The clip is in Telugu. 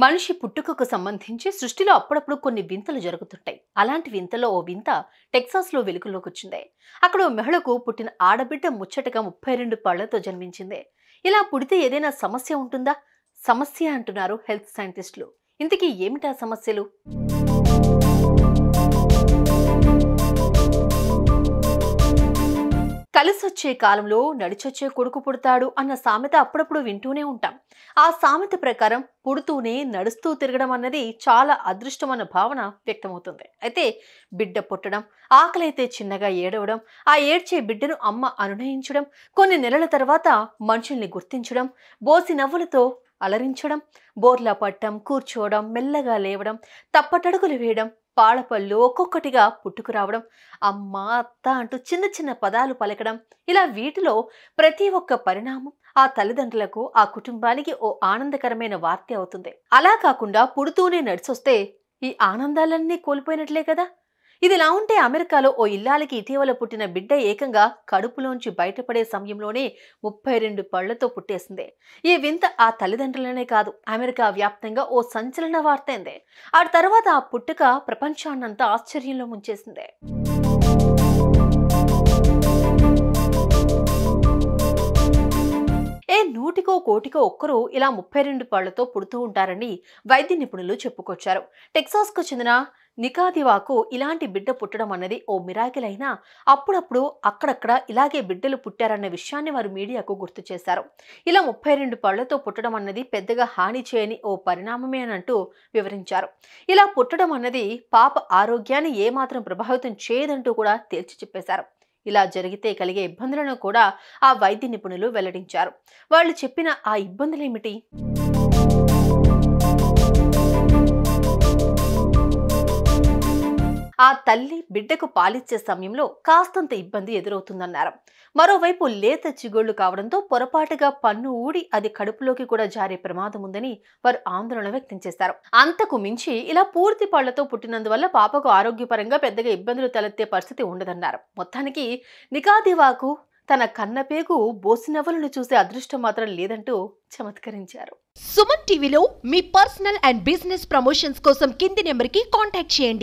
మనిషి పుట్టుకకు సంబంధించి సృష్టిలో అప్పుడప్పుడు కొన్ని వింతలు జరుగుతుంటాయి అలాంటి వింతలో ఓ వింత టెక్సాస్లో వెలుగులోకి వచ్చింది అక్కడ మహిళకు పుట్టిన ఆడబిడ్డ ముచ్చటగా ముప్పై రెండు పళ్లతో జన్మించింది ఇలా పుడితే ఏదైనా సమస్య ఉంటుందా సమస్య అంటున్నారు హెల్త్ సైంటిస్టులు ఇంతకీ ఏమిటా సమస్యలు కలిసొచ్చే కాలంలో నడిచొచ్చే కొడుకు పుడతాడు అన్న సామెత అప్పుడప్పుడు వింటూనే ఉంటాం ఆ సామెత ప్రకారం పుడుతూనే నడుస్తూ తిరగడం అన్నది చాలా అదృష్టం అన్న భావన వ్యక్తమవుతుంది అయితే బిడ్డ పుట్టడం ఆకలైతే చిన్నగా ఏడవడం ఆ ఏడ్చే బిడ్డను అమ్మ అనునయించడం కొన్ని నెలల తర్వాత మనుషుల్ని గుర్తించడం బోసి నవ్వులతో అలరించడం బోర్లా పట్టడం కూర్చోవడం మెల్లగా లేవడం తప్పటడుగులు వేయడం పాలపళ్ళు ఒక్కొక్కటిగా పుట్టుకురావడం అమ్మ అత్త అంటూ చిన్న చిన్న పదాలు పలకడం ఇలా వీటిలో ప్రతి ఒక్క పరిణామం ఆ తల్లిదండ్రులకు ఆ కుటుంబానికి ఓ ఆనందకరమైన వార్త అవుతుంది అలా కాకుండా పుడుతూనే నడిచొస్తే ఈ ఆనందాలన్నీ కోల్పోయినట్లే కదా ఇదిలా ఉంటే అమెరికాలో ఓ ఇల్లాలకి ఇటీవల పుట్టిన బిడ్డ ఏకంగా కడుపులోంచి బయటపడే సమయంలోనే ముప్పై రెండు పళ్లతో పుట్టేసింది ఈ వింత ఆ తల్లిదండ్రులనే కాదు అమెరికా వ్యాప్తంగా ఓ సంచలన వార్తైంది ఆ తర్వాత ఆ పుట్టుక ప్రపంచాన్నంతా ఆశ్చర్యంలో ముంచేసింది నూటికో కోటికో ఒక్కరు ఇలా ముప్పై రెండు పాళ్లతో పుడుతూ ఉంటారని వైద్య నిపుణులు చెప్పుకొచ్చారు టెక్సాస్కు చెందిన నికాదివాకు ఇలాంటి బిడ్డ పుట్టడం అన్నది ఓ మిరాకిల్ అయినా అప్పుడప్పుడు అక్కడక్కడ ఇలాగే బిడ్డలు పుట్టారన్న విషయాన్ని వారు మీడియాకు గుర్తు చేశారు ఇలా ముప్పై రెండు పళ్లతో పుట్టడం అన్నది పెద్దగా హాని చేయని ఓ పరిణామమే అనంటూ వివరించారు ఇలా పుట్టడం అన్నది పాప ఆరోగ్యాన్ని ఏమాత్రం ప్రభావితం చేయదంటూ కూడా తేల్చి చెప్పేశారు ఇలా జరిగితే కలిగే ఇబ్బందులను కూడా ఆ వైద్య నిపుణులు వెల్లడించారు వాళ్ళు చెప్పిన ఆ ఇబ్బందులేమిటి ఆ తల్లి బిడ్డకు పాలిచ్చే సమయంలో కాస్తంత ఇబ్బంది ఎదురవుతుందన్నారు మరోవైపు లేత చిగోళ్లు కావడంతో పొరపాటుగా పన్ను ఊడి అది కడుపులోకి కూడా జారే ప్రమాదం ఉందని వారు ఆందోళన వ్యక్తం చేస్తారు అంతకు మించి ఇలా పూర్తి పళ్లతో పుట్టినందువల్ల పాపకు ఆరోగ్యపరంగా పెద్దగా ఇబ్బందులు తలెత్తే పరిస్థితి ఉండదన్నారు మొత్తానికి నికాదివాకు తన కన్నపేగు బోసినవలను చూసే అదృష్టం మాత్రం లేదంటూ చమత్కరించారు సుమన్ టీవీలో మీ పర్సనల్ అండ్ బిజినెస్ ప్రమోషన్స్ కోసం కింది నెంబర్కి కాంటాక్ట్ చేయండి